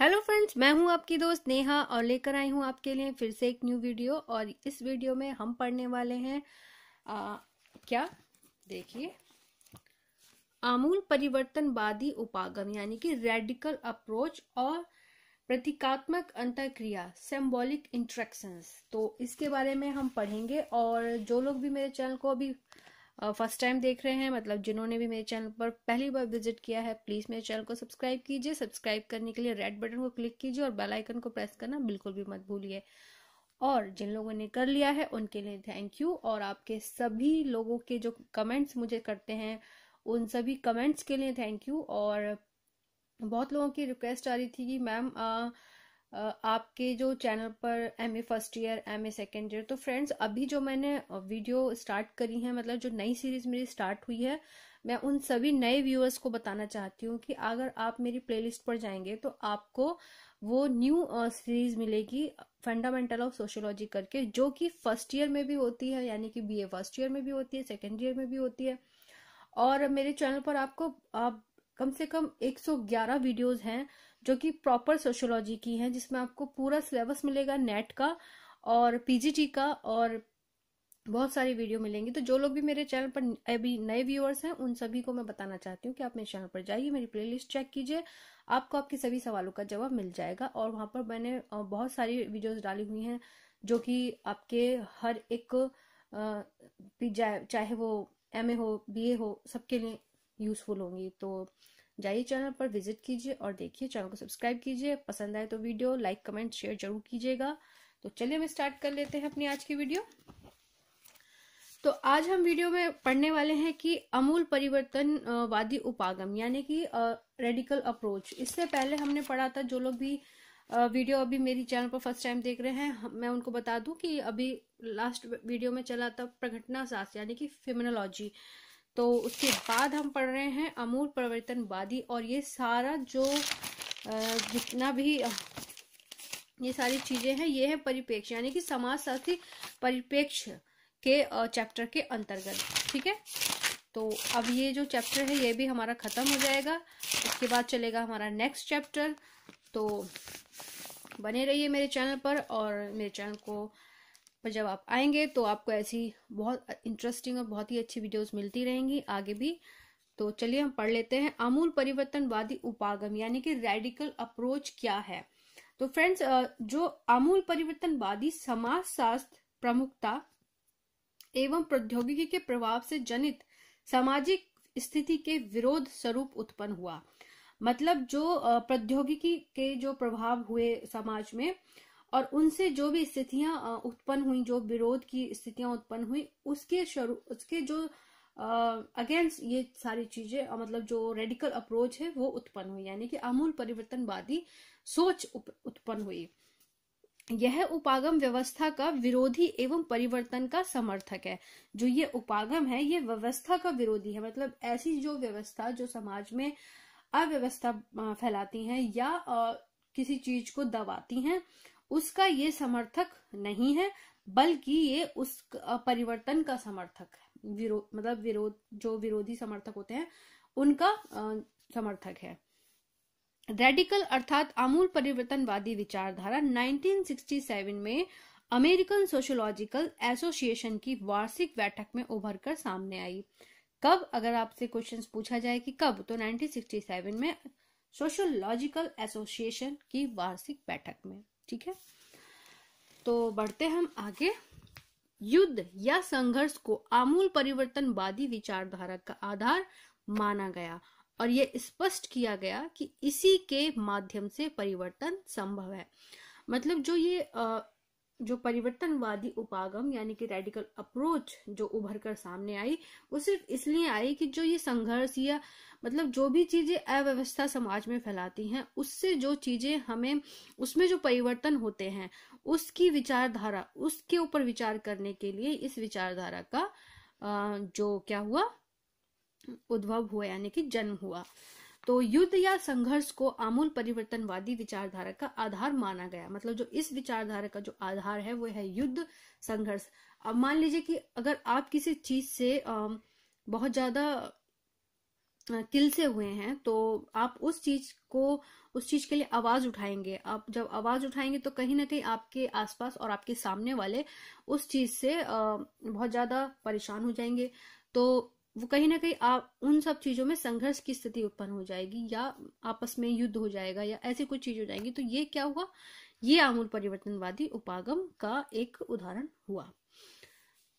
hello friends मैं हूं आपकी दोस्त नेहा और लेकर आई हूं आपके लिए फिर से एक न्यू वीडियो और इस वीडियो में हम पढ़ने वाले हैं आ, क्या देखिए आमूल परिवर्तनवादी उपागम यानी कि रेडिकल अप्रोच और प्रतीकात्मक क्रिया सिम्बॉलिक इंट्रैक्शंस तो इसके बारे में हम पढ़ेंगे और जो लोग भी मेरे चैनल को अभी फर्स्ट टाइम देख रहे हैं मतलब जिन्होंने भी मेरे चैनल पर पहली बार विजिट किया है प्लीज़ मेरे चैनल को सब्सक्राइब कीजिए सब्सक्राइब करने के लिए रेड बटन को क्लिक कीजिए और बेल आइकन को प्रेस करना बिल्कुल भी मत भूलिए और जिन लोगों ने कर लिया है उनके लिए थैंक यू और आपके सभी लोगों के जो कमेंट्स मुझे करते हैं उन सभी कमेंट्स के लिए थैंक यू और बहुत लोगों की रिक्वेस्ट आ रही थी कि मैम आपके जो चैनल पर M A first year M A second year तो फ्रेंड्स अभी जो मैंने वीडियो स्टार्ट करी है मतलब जो नई सीरीज मेरी स्टार्ट हुई है मैं उन सभी नए व्यूअर्स को बताना चाहती हूँ कि अगर आप मेरी प्लेलिस्ट पर जाएंगे तो आपको वो न्यू सीरीज मिलेगी फंडामेंटल ऑफ सोशोलॉजी करके जो कि फर्स्ट ईयर में भी होती है यानी कि बीए फर्स्ट ईयर में भी होती है सेकेंड ईयर में भी होती है और मेरे चैनल पर आपको आप कम से कम 111 वीडियोस हैं जो कि प्रॉपर सोशोलॉजी की है जिसमें आपको पूरा सिलेबस मिलेगा नेट का और पीजीटी का और बहुत सारी वीडियो मिलेंगी तो जो लोग भी मेरे चैनल पर अभी नए व्यूअर्स हैं उन सभी को मैं बताना चाहती हूँ कि आप मेरे चैनल पर जाइए मेरी प्लेलिस्ट चेक कीजिए आपको आपके सभी सवालों का जवाब मिल जाएगा और वहाँ पर मैंने बहुत सारी वीडियोस डाली हुई हैं जो कि आपके हर एक चाहे वो एम हो बी हो सबके लिए यूजफुल होंगी तो जाइए चैनल पर विजिट कीजिए और देखिए चैनल को सब्सक्राइब कीजिए पसंद आए तो वीडियो लाइक कमेंट शेयर जरूर कीजिएगा तो चलिए हम स्टार्ट कर लेते हैं अपनी आज की वीडियो तो आज हम वीडियो में पढ़ने वाले हैं कि अमूल परिवर्तन वादी उपागम यानी कि रेडिकल अप्रोच इससे पहले हमने पढ़ा था जो लोग भी वीडियो अभी मेरी चैनल पर फर्स्ट टाइम देख रहे हैं मैं उनको बता दूं कि अभी लास्ट वीडियो में चला था प्रघटना शास्त्र यानी कि फिमिनोलॉजी तो उसके बाद हम पढ़ रहे हैं अमूल परिवर्तनवादी और ये सारा जो जितना भी ये सारी चीजें हैं ये है परिपेक्ष यानी कि समाजशास्त्री परिपेक्ष के चैप्टर के अंतर्गत ठीक है तो अब ये जो चैप्टर है ये भी हमारा ख़त्म हो जाएगा उसके बाद चलेगा हमारा नेक्स्ट चैप्टर तो बने रहिए मेरे चैनल पर और मेरे चैनल को पर जब आप आएंगे तो आपको ऐसी बहुत इंटरेस्टिंग और बहुत ही अच्छी वीडियोस मिलती रहेंगी आगे भी तो चलिए हम पढ़ लेते हैं आमूल परिवर्तनवादी उपागम यानी कि रेडिकल अप्रोच क्या है तो फ्रेंड्स जो आमूल परिवर्तनवादी समाज शास्त्र प्रमुखता एवं प्रौद्योगिकी के प्रभाव से जनित सामाजिक स्थिति के विरोध स्वरूप उत्पन्न हुआ मतलब जो प्रौद्योगिकी के जो प्रभाव हुए समाज में और उनसे जो भी स्थितियां उत्पन्न हुई जो विरोध की स्थितियां उत्पन्न हुई उसके शुरू उसके जो अगेंस्ट ये सारी चीजें मतलब जो रेडिकल अप्रोच है वो उत्पन्न हुई यानी कि आमूल परिवर्तनवादी सोच उत्पन्न हुई यह उपागम व्यवस्था का विरोधी एवं परिवर्तन का समर्थक है जो ये उपागम है ये व्यवस्था का विरोधी है मतलब ऐसी जो व्यवस्था जो समाज में अव्यवस्था फैलाती है या किसी चीज को दबाती हैं उसका ये समर्थक नहीं है बल्कि ये उस परिवर्तन का समर्थक है विरोध मतलब विरोध जो विरोधी समर्थक होते हैं उनका समर्थक है रेडिकल अर्थात आमूल परिवर्तनवादी विचारधारा 1967 में अमेरिकन सोशोलॉजिकल एसोसिएशन की वार्षिक बैठक में उभर कर सामने आई कब अगर आपसे क्वेश्चन पूछा जाए कि कब तो 1967 में सोशोलॉजिकल एसोसिएशन की वार्षिक बैठक में ठीक है तो बढ़ते हम आगे युद्ध या संघर्ष को आमूल परिवर्तनवादी विचारधारा का आधार माना गया और यह स्पष्ट किया गया कि इसी के माध्यम से परिवर्तन संभव है मतलब जो ये जो परिवर्तनवादी उपागम यानी कि रेडिकल अप्रोच जो उभर कर सामने आई वो सिर्फ इसलिए आई कि जो ये संघर्ष या मतलब जो भी चीजें अव्यवस्था समाज में फैलाती हैं उससे जो चीजें हमें उसमें जो परिवर्तन होते हैं उसकी विचारधारा उसके ऊपर विचार करने के लिए इस विचारधारा का जो क्या हुआ उद्भव हुआ यानी कि जन्म हुआ तो युद्ध या संघर्ष को आमूल परिवर्तनवादी विचारधारा का आधार माना गया मतलब जो इस विचारधारा का जो आधार है वो है युद्ध संघर्ष अब मान लीजिए कि अगर आप किसी चीज से बहुत ज्यादा किल से हुए हैं तो आप उस चीज को उस चीज के लिए आवाज उठाएंगे आप जब आवाज उठाएंगे तो कहीं ना कहीं आपके आसपास और आपके सामने वाले उस चीज से बहुत ज्यादा परेशान हो जाएंगे तो वो कहीं ना कहीं आप उन सब चीजों में संघर्ष की स्थिति उत्पन्न हो जाएगी या आपस में युद्ध हो जाएगा या ऐसी कुछ चीज हो जाएगी तो ये क्या हुआ ये आमूल परिवर्तनवादी उपागम का एक उदाहरण हुआ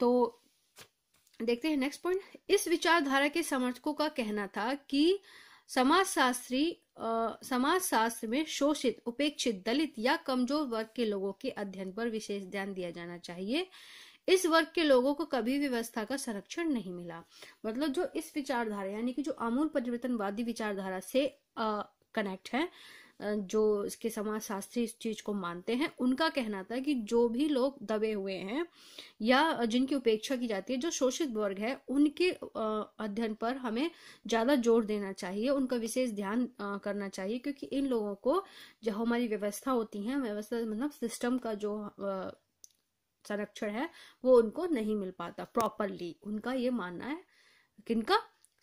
तो देखते हैं नेक्स्ट पॉइंट इस विचारधारा के समर्थकों का कहना था कि समाजशास्त्री समाजशास्त्र में शोषित उपेक्षित दलित या कमजोर वर्ग के लोगों के अध्ययन पर विशेष ध्यान दिया जाना चाहिए इस वर्ग के लोगों को कभी व्यवस्था का संरक्षण नहीं मिला मतलब जो इस विचारधारा यानी कि जो आमूल परिवर्तनवादी विचारधारा से कनेक्ट है जो इसके समाज शास्त्री इस चीज को मानते हैं उनका कहना था कि जो भी लोग दबे हुए हैं या जिनकी उपेक्षा की जाती है जो शोषित वर्ग है उनके अध्ययन पर हमें ज्यादा जोर देना चाहिए उनका विशेष ध्यान करना चाहिए क्योंकि इन लोगों को जो हमारी व्यवस्था होती है व्यवस्था मतलब सिस्टम का जो संरक्षण है वो उनको नहीं मिल पाता प्रॉपरली उनका ये मानना है किनका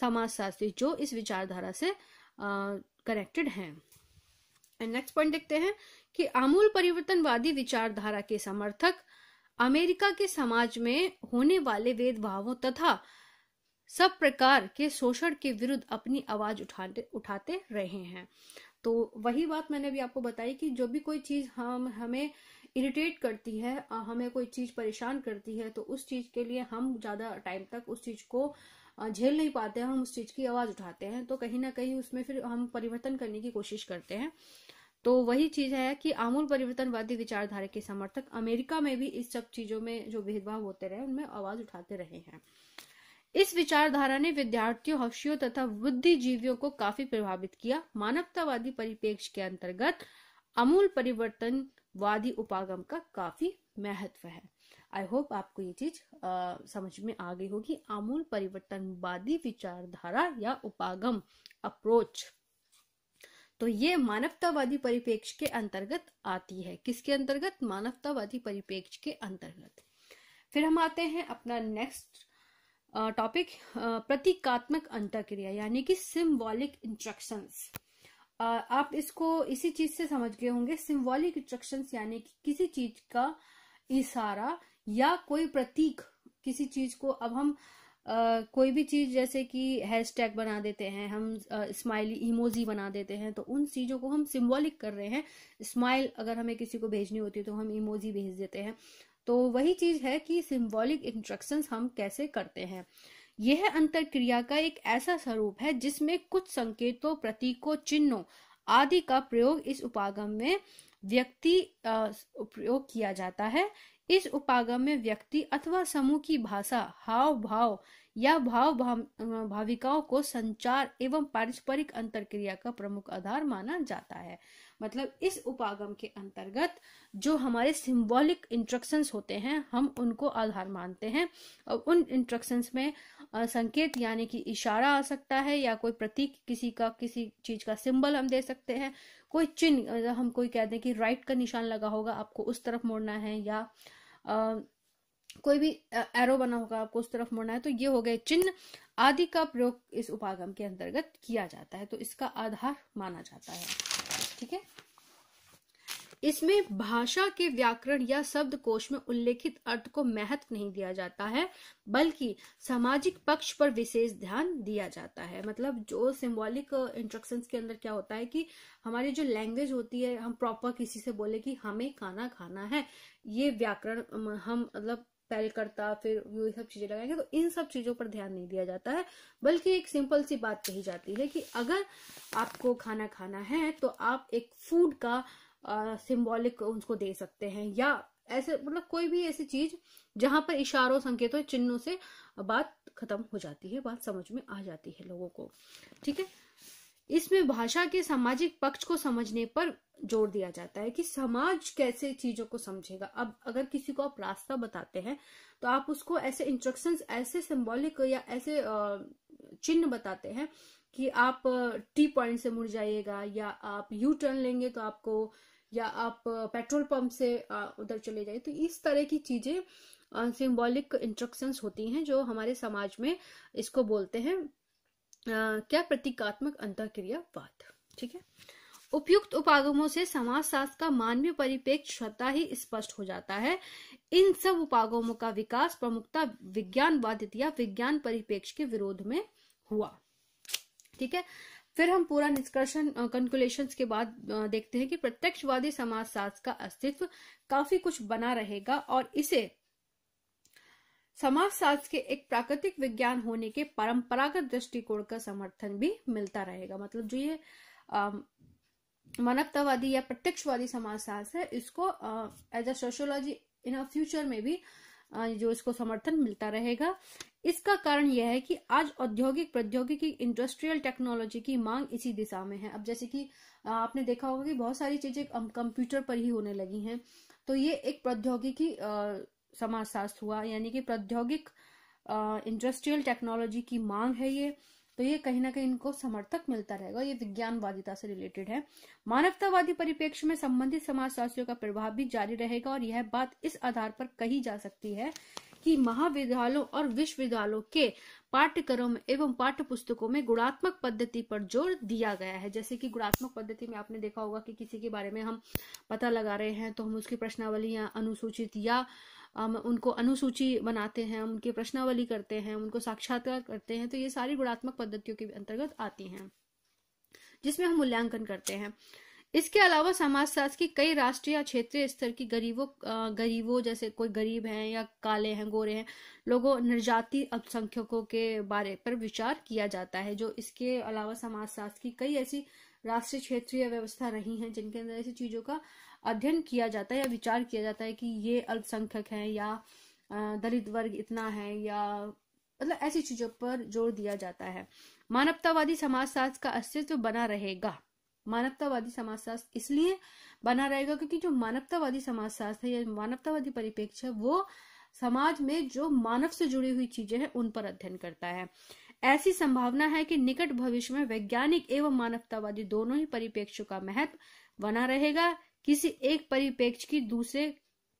समाजशास्त्री जो इस विचारधारा से कनेक्टेड हैं एंड नेक्स्ट पॉइंट देखते हैं कि आमूल परिवर्तनवादी विचारधारा के समर्थक अमेरिका के समाज में होने वाले भेदभावों तथा सब प्रकार के शोषण के विरुद्ध अपनी आवाज उठाते उठाते रहे हैं तो वही बात मैंने भी आपको बताई कि जो भी कोई चीज हम हमें इरिटेट करती है हमें कोई चीज परेशान करती है तो उस चीज के लिए हम ज्यादा टाइम तक उस चीज को झेल नहीं पाते हैं हम उस चीज की आवाज उठाते हैं तो कहीं ना कहीं उसमें फिर हम परिवर्तन करने की कोशिश करते हैं तो वही चीज है कि आमूल परिवर्तनवादी विचारधारा के समर्थक अमेरिका में भी इस सब चीजों में जो भेदभाव होते रहे उनमें आवाज उठाते रहे हैं इस विचारधारा ने विद्यार्थियों हर्षियों तथा बुद्धिजीवियों को काफी प्रभावित किया मानवतावादी परिपेक्ष के अंतर्गत अमूल परिवर्तनवादी उपागम का काफी महत्व है आई होप आपको ये चीज समझ में आ गई होगी अमूल परिवर्तनवादी विचारधारा या उपागम अप्रोच तो ये मानवतावादी परिपेक्ष के अंतर्गत आती है किसके अंतर्गत मानवतावादी परिपेक्ष के अंतर्गत फिर हम आते हैं अपना नेक्स्ट टॉपिक प्रतीकात्मक क्रिया यानी कि सिम्बॉलिक इंस्ट्रक्शंस आप इसको इसी चीज से समझ गए होंगे सिंबॉलिक इंस्ट्रक्शन यानी कि किसी चीज का इशारा या कोई प्रतीक किसी चीज को अब हम Uh, कोई भी चीज जैसे कि हैश टैग बना देते हैं हम स्माइली uh, इमोजी बना देते हैं तो उन चीजों को हम सिंबॉलिक कर रहे हैं स्माइल अगर हमें किसी को भेजनी होती है तो हम इमोजी भेज देते हैं तो वही चीज है कि सिंबॉलिक इंस्ट्रक्शंस हम कैसे करते हैं यह अंतर क्रिया का एक ऐसा स्वरूप है जिसमें कुछ संकेतों प्रतीकों चिन्हों आदि का प्रयोग इस उपागम में व्यक्ति प्रयोग किया जाता है इस उपागम में व्यक्ति अथवा समूह की भाषा हाव भाव या भाव भाविकाओं को संचार एवं पारस्परिक अंतर क्रिया का प्रमुख आधार माना जाता है मतलब इस उपागम के अंतर्गत जो हमारे सिंबॉलिक इंस्ट्रक्शंस होते हैं हम उनको आधार मानते हैं और उन इंस्ट्रक्शंस में संकेत यानी कि इशारा आ सकता है या कोई प्रतीक किसी का किसी चीज का सिंबल हम दे सकते हैं कोई चिन्ह हम कोई कह दें कि राइट का निशान लगा होगा आपको उस तरफ मोड़ना है या आ, कोई भी एरो बना होगा आपको उस तरफ मोड़ना है तो ये हो गए चिन्ह आदि का प्रयोग इस उपागम के अंतर्गत किया जाता है तो इसका आधार माना जाता है ठीक है इसमें भाषा के व्याकरण या शब्दकोश में उल्लेखित अर्थ को महत्व नहीं दिया जाता है बल्कि सामाजिक पक्ष पर विशेष ध्यान दिया जाता है मतलब जो सिंबॉलिक इंस्ट्रक्शन uh, के अंदर क्या होता है कि हमारी जो लैंग्वेज होती है हम प्रॉपर किसी से बोले कि हमें खाना खाना है ये व्याकरण um, हम मतलब करता फिर ये सब चीजें लगाएंगे तो इन सब चीजों पर ध्यान नहीं दिया जाता है बल्कि एक सिंपल सी बात कही जाती है कि अगर आपको खाना खाना है तो आप एक फूड का सिंबॉलिक उसको दे सकते हैं या ऐसे मतलब कोई भी ऐसी चीज जहां पर इशारों संकेतों चिन्हों से बात खत्म हो जाती है बात समझ में आ जाती है लोगों को ठीक है इसमें भाषा के सामाजिक पक्ष को समझने पर जोर दिया जाता है कि समाज कैसे चीजों को समझेगा अब अगर किसी को आप रास्ता बताते हैं तो आप उसको ऐसे इंस्ट्रक्शंस ऐसे सिंबॉलिक या ऐसे चिन्ह बताते हैं कि आप टी पॉइंट से मुड़ जाइएगा या आप यू टर्न लेंगे तो आपको या आप पेट्रोल पंप से उधर चले जाइए तो इस तरह की चीजें सिंबॉलिक इंस्ट्रक्शंस होती हैं जो हमारे समाज में इसको बोलते हैं क्या प्रतीकात्मक अंतक्रियावाद ठीक है उपयुक्त उपागमों से शास्त्र का मानवीय परिपेक्ष स्वतः ही स्पष्ट हो जाता है इन सब उपागमों का विकास प्रमुखता विज्ञानवाद या विज्ञान परिपेक्ष के विरोध में हुआ ठीक है फिर हम पूरा निष्कर्षण कंकुलेशन के बाद देखते हैं कि प्रत्यक्षवादी समाज शास्त्र का अस्तित्व काफी कुछ बना रहेगा और इसे समाजशास्त्र के एक प्राकृतिक विज्ञान होने के परंपरागत दृष्टिकोण का समर्थन भी मिलता रहेगा मतलब जो ये मानवतावादी या प्रत्यक्षवादी समाजशास्त्र है इसको as a sociology in a future में भी आ, जो इसको समर्थन मिलता रहेगा इसका कारण यह है कि आज औद्योगिक प्रौद्योगिकी इंडस्ट्रियल टेक्नोलॉजी की मांग इसी दिशा में है अब जैसे कि आपने देखा होगा कि बहुत सारी चीजें कंप्यूटर पर ही होने लगी हैं तो ये एक प्रौद्योगिकी समाजशास्त्र हुआ यानी कि प्रौद्योगिक इंडस्ट्रियल टेक्नोलॉजी की मांग है ये तो ये कहीं ना कहीं इनको समर्थक मिलता रहेगा ये विज्ञानवादिता से रिलेटेड है मानवतावादी परिपेक्ष में संबंधित समाजशास्त्रियों का प्रभाव भी जारी रहेगा और यह बात इस आधार पर कही जा सकती है कि महाविद्यालयों और विश्वविद्यालयों के पाठ्यक्रम एवं पाठ्य पुस्तकों में गुणात्मक पद्धति पर जोर दिया गया है जैसे कि गुणात्मक पद्धति में आपने देखा होगा कि किसी के बारे में हम पता लगा रहे हैं तो हम उसकी प्रश्नावली या अनुसूचित या हम उनको अनुसूची बनाते हैं उनकी प्रश्नावली करते हैं उनको साक्षात्कार करते हैं तो ये सारी गुणात्मक पद्धतियों के अंतर्गत आती हैं जिसमें हम मूल्यांकन करते हैं इसके अलावा समाजशास्त्र की कई राष्ट्रीय या क्षेत्रीय स्तर की गरीबों गरीबों जैसे कोई गरीब हैं या काले हैं गोरे हैं लोगों निर्जाति अल्पसंख्यकों के बारे पर विचार किया जाता है जो इसके अलावा समाजशास्त्र की कई ऐसी राष्ट्रीय क्षेत्रीय व्यवस्था रही है जिनके अंदर ऐसी चीज़ों का अध्ययन किया जाता है या विचार किया जाता है कि ये अल्पसंख्यक है या दलित वर्ग इतना है या मतलब ऐसी चीज़ों पर जोर दिया जाता है मानवतावादी समाजशास्त्र का अस्तित्व बना रहेगा मानवतावादी समाजशास्त्र इसलिए बना रहेगा क्योंकि जो मानवतावादी समाजशास्त्र है या मानवतावादी परिप्रेक्ष्य वो समाज में जो मानव से जुड़ी हुई चीजें हैं उन पर अध्ययन करता है ऐसी संभावना है कि निकट भविष्य में वैज्ञानिक एवं मानवतावादी दोनों ही परिप्रेक्ष्य का महत्व बना रहेगा किसी एक परिपेक्ष की दूसरे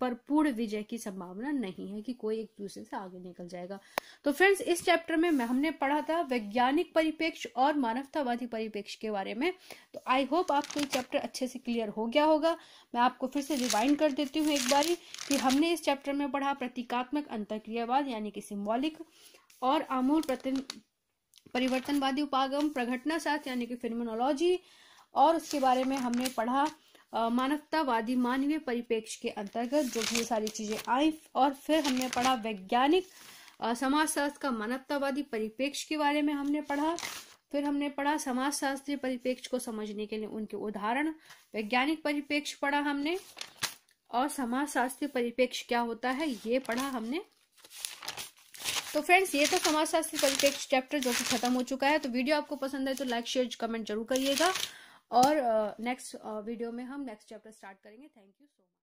पर पूर्ण विजय की संभावना नहीं है कि कोई एक दूसरे से आगे निकल जाएगा तो फ्रेंड्स इस चैप्टर में हमने पढ़ा था वैज्ञानिक परिपेक्ष और मानवतावादी परिपेक्ष के बारे में तो आई होप आपको ये चैप्टर अच्छे से क्लियर हो गया होगा मैं आपको फिर से रिवाइंड कर देती हूँ एक बार कि हमने इस चैप्टर में पढ़ा प्रतीकात्मक अंतरक्रियावाद यानी कि सिम्बॉलिक और आमूल प्रति परिवर्तनवादी उपागम प्रघटना साथ यानी कि फिनमोनोलॉजी और उसके बारे में हमने पढ़ा मानवतावादी मानवीय परिप्रेक्ष्य के अंतर्गत जो भी सारी चीजें आई और फिर हमने पढ़ा वैज्ञानिक समाजशास्त्र का मानवतावादी परिप्रेक्ष्य के बारे में हमने पढ़ा फिर हमने पढ़ा समाजशास्त्रीय परिप्रेक्ष्य को समझने के लिए उनके उदाहरण वैज्ञानिक परिप्रेक्ष्य पढ़ा हमने और समाजशास्त्रीय परिप्रेक्ष्य क्या होता है ये पढ़ा हमने तो फ्रेंड्स ये तो शास्त्रीय परिप्रेक्ष्य चैप्टर जो कि खत्म हो चुका है तो वीडियो आपको पसंद है तो लाइक शेयर कमेंट जरूर करिएगा और नेक्स्ट uh, वीडियो uh, में हम नेक्स्ट चैप्टर स्टार्ट करेंगे थैंक यू सो मच